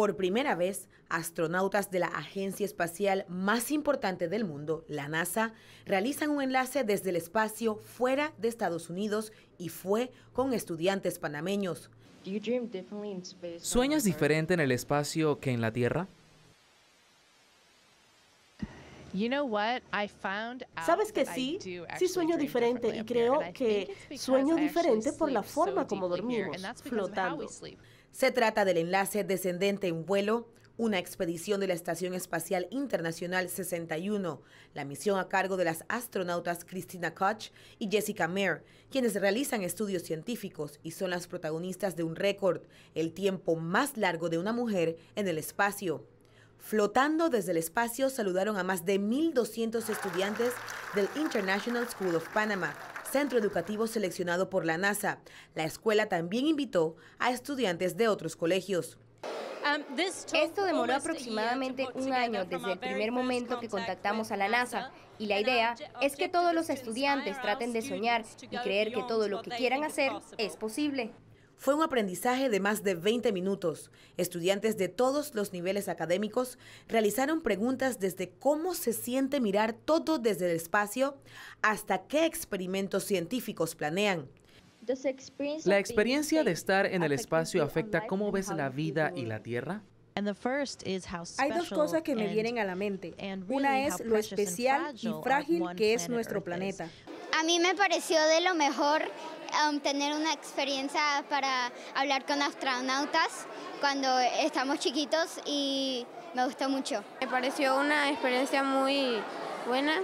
por primera vez, astronautas de la agencia espacial más importante del mundo, la NASA, realizan un enlace desde el espacio fuera de Estados Unidos y fue con estudiantes panameños. ¿Sueñas diferente en el espacio que en la Tierra? ¿Sabes que sí? Sí sueño diferente y creo que sueño diferente por la forma como dormimos, flotando. Se trata del enlace descendente en vuelo, una expedición de la Estación Espacial Internacional 61, la misión a cargo de las astronautas Christina Koch y Jessica Mayer, quienes realizan estudios científicos y son las protagonistas de un récord, el tiempo más largo de una mujer en el espacio. Flotando desde el espacio saludaron a más de 1.200 estudiantes del International School of Panama, centro educativo seleccionado por la NASA. La escuela también invitó a estudiantes de otros colegios. Um, Esto demoró aproximadamente un año desde el primer momento que contactamos a la NASA y la idea es que todos los estudiantes traten de soñar y creer que todo lo que quieran hacer es posible. Fue un aprendizaje de más de 20 minutos. Estudiantes de todos los niveles académicos realizaron preguntas desde cómo se siente mirar todo desde el espacio hasta qué experimentos científicos planean. La experiencia de estar en el espacio afecta cómo ves la vida y la Tierra. Hay dos cosas que me vienen a la mente. Una es lo especial y frágil que es nuestro planeta. A mí me pareció de lo mejor um, tener una experiencia para hablar con astronautas cuando estamos chiquitos y me gustó mucho. Me pareció una experiencia muy buena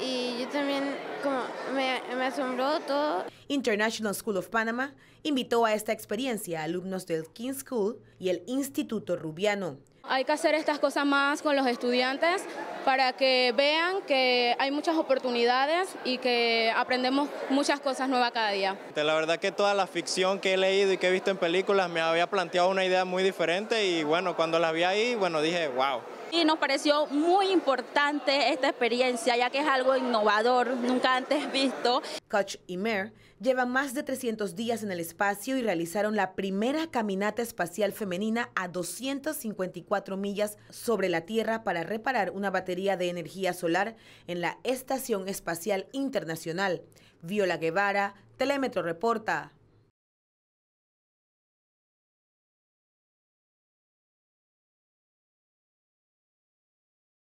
y yo también como me, asombró todo. International School of Panama invitó a esta experiencia a alumnos del King School y el Instituto Rubiano. Hay que hacer estas cosas más con los estudiantes para que vean que hay muchas oportunidades y que aprendemos muchas cosas nuevas cada día. Este, la verdad que toda la ficción que he leído y que he visto en películas me había planteado una idea muy diferente y bueno, cuando la vi ahí, bueno, dije, wow. Y nos pareció muy importante esta experiencia, ya que es algo innovador, nunca antes visto. Koch y Mer llevan más de 300 días en el espacio y realizaron la primera caminata espacial femenina a 254 millas sobre la Tierra para reparar una batería de energía solar en la Estación Espacial Internacional. Viola Guevara, Telemetro Reporta.